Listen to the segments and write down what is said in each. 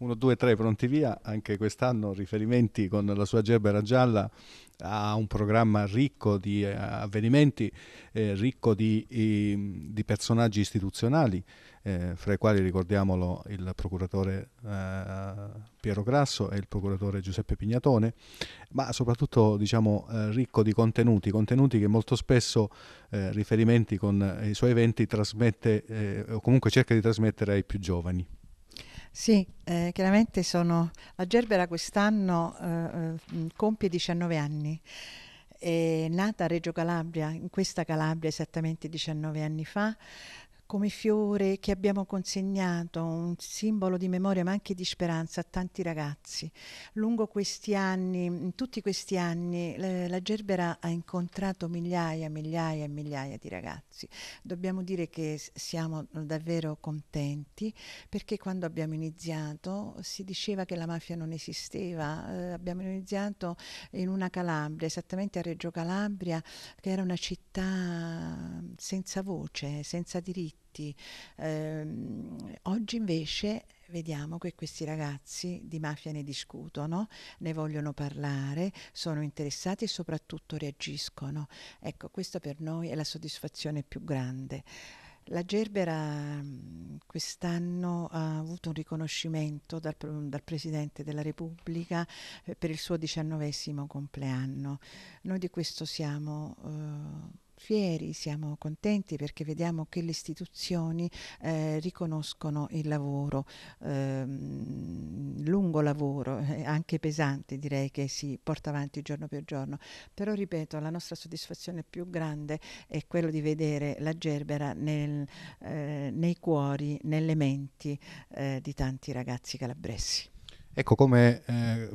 1, 2, 3, pronti via, anche quest'anno riferimenti con la sua Gerbera gialla ha un programma ricco di eh, avvenimenti, eh, ricco di, i, di, personaggi istituzionali, eh, fra i quali ricordiamolo il procuratore eh, Piero Grasso e il procuratore Giuseppe Pignatone, ma soprattutto diciamo, eh, ricco di contenuti, contenuti che molto spesso eh, riferimenti con i suoi eventi trasmette o comunque cerca di trasmettere ai più giovani. Sì, eh, chiaramente sono... La Gerbera quest'anno eh, eh compie 19 anni. È nata a Reggio Calabria, in questa Calabria esattamente 19 anni fa, come fiore che abbiamo consegnato, un simbolo di memoria ma anche di speranza a tanti ragazzi. Lungo questi anni, in tutti questi anni, la, Gerbera ha incontrato migliaia, migliaia e migliaia di ragazzi. Dobbiamo dire che siamo davvero contenti perché quando abbiamo iniziato si diceva che la mafia non esisteva. Eh, abbiamo iniziato in una Calabria, esattamente a Reggio Calabria, che era una città mm, senza voce, senza diritti tutti. Eh, oggi invece vediamo che questi ragazzi di mafia ne discutono, ne vogliono parlare, sono interessati e soprattutto reagiscono. Ecco, questa per noi è la soddisfazione più grande. La Gerbera mm, quest'anno ha avuto un riconoscimento dal, dal, Presidente della Repubblica eh, per il suo diciannovesimo compleanno. Noi di questo siamo... Eh, fieri, siamo contenti perché vediamo che le istituzioni eh, riconoscono il lavoro, ehm, lungo lavoro, eh, anche pesante direi che si porta avanti giorno per giorno, però ripeto la nostra soddisfazione più grande è quella di vedere la Gerbera nel, eh, nei cuori, nelle menti eh, di tanti ragazzi calabresi. Ecco come eh,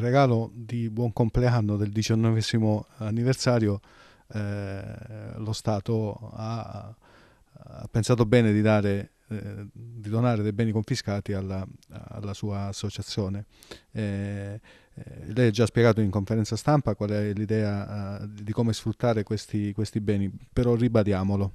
regalo di buon compleanno del diciannovesimo anniversario eh, lo Stato ha, ha, pensato bene di, dare, eh, di donare dei beni confiscati alla, alla sua associazione. Eh, eh lei ha già spiegato in conferenza stampa qual è l'idea eh, di come sfruttare questi, questi beni, però ribadiamolo.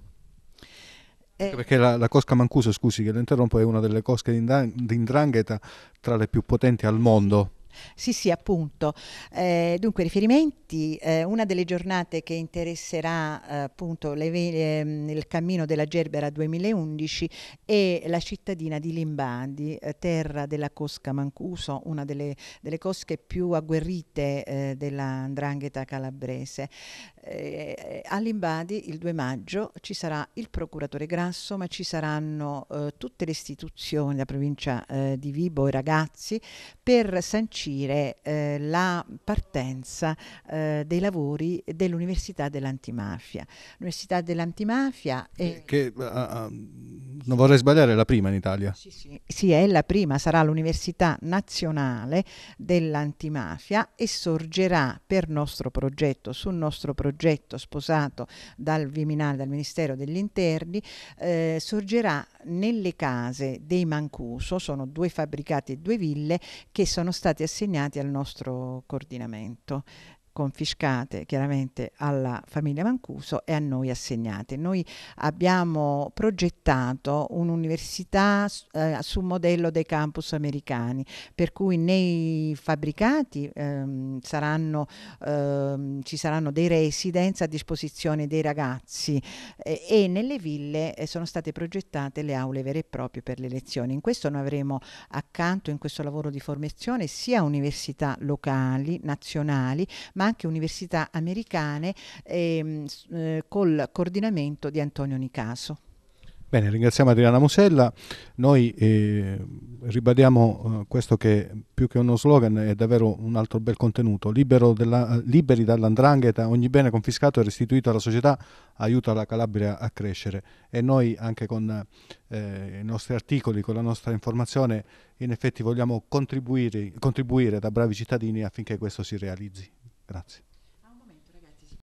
Perché la, la, Cosca Mancuso, scusi che lo interrompo, è una delle cosche di indrangheta tra le più potenti al mondo. Sì, sì, appunto. Eh, dunque, riferimenti, eh, una delle giornate che interesserà eh, appunto le, il ehm, cammino della Gerbera 2011 è la cittadina di Limbadi, eh, terra della Cosca Mancuso, una delle, delle cosche più agguerrite eh, della Ndrangheta calabrese. Eh, eh All'Imbadi il 2 maggio ci sarà il procuratore Grasso, ma ci saranno eh, tutte le istituzioni, la provincia eh, di Vibo, i ragazzi, per sancire eh, la partenza eh, dei lavori dell'Università dell'Antimafia. L'Università dell'Antimafia è... Che, che, non vorrei sbagliare, è la prima in Italia. Sì, sì. sì, è la prima, sarà l'Università Nazionale dell'Antimafia e sorgerà per nostro progetto, sul nostro progetto sposato dal Viminale, dal Ministero degli Interni, eh, sorgerà nelle case dei Mancuso, sono due fabbricati e due ville che sono stati assegnati al nostro coordinamento confiscate chiaramente alla famiglia Mancuso e a noi assegnate. Noi abbiamo progettato un'università eh, su modello dei campus americani, per cui nei fabbricati ehm, saranno, ehm, ci saranno dei residence a disposizione dei ragazzi eh, e nelle ville eh, sono state progettate le aule vere e proprie per le lezioni. In questo noi avremo accanto in questo lavoro di formazione sia università locali, nazionali, ma ma anche università americane ehm, eh, col coordinamento di Antonio Nicaso. Bene, ringraziamo Adriana Musella. Noi eh, ribadiamo eh, questo che più che uno slogan è davvero un altro bel contenuto. Della, liberi dall'andrangheta, ogni bene confiscato e restituito alla società aiuta la Calabria a crescere. E noi anche con eh, i nostri articoli, con la nostra informazione, in effetti vogliamo contribuire, contribuire da bravi cittadini affinché questo si realizzi. Grazie.